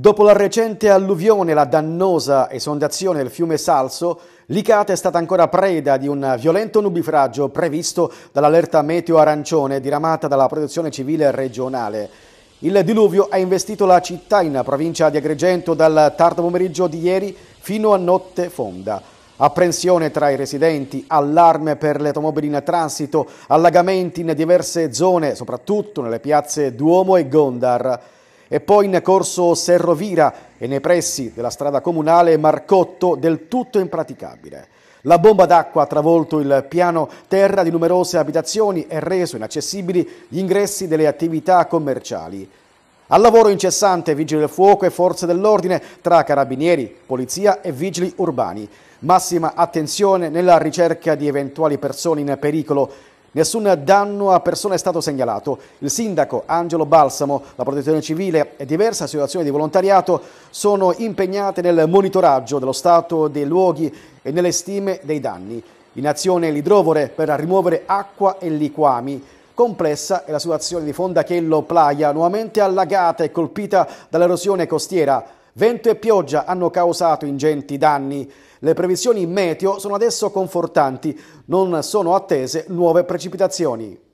Dopo la recente alluvione e la dannosa esondazione del fiume Salso, Licata è stata ancora preda di un violento nubifragio previsto dall'allerta meteo arancione diramata dalla protezione civile regionale. Il diluvio ha investito la città in provincia di Agrigento dal tardo pomeriggio di ieri fino a notte fonda. Apprensione tra i residenti, allarme per le automobili in transito, allagamenti in diverse zone, soprattutto nelle piazze Duomo e Gondar e poi in corso Serrovira e nei pressi della strada comunale Marcotto del tutto impraticabile. La bomba d'acqua ha travolto il piano terra di numerose abitazioni e reso inaccessibili gli ingressi delle attività commerciali. Al lavoro incessante vigili del fuoco e forze dell'ordine tra carabinieri, polizia e vigili urbani. Massima attenzione nella ricerca di eventuali persone in pericolo Nessun danno a persona è stato segnalato. Il sindaco Angelo Balsamo, la protezione civile e diverse associazioni di volontariato sono impegnate nel monitoraggio dello stato dei luoghi e nelle stime dei danni. In azione l'idrovore per rimuovere acqua e liquami. Complessa è la situazione di Fondachello Playa, nuovamente allagata e colpita dall'erosione costiera. Vento e pioggia hanno causato ingenti danni. Le previsioni meteo sono adesso confortanti, non sono attese nuove precipitazioni.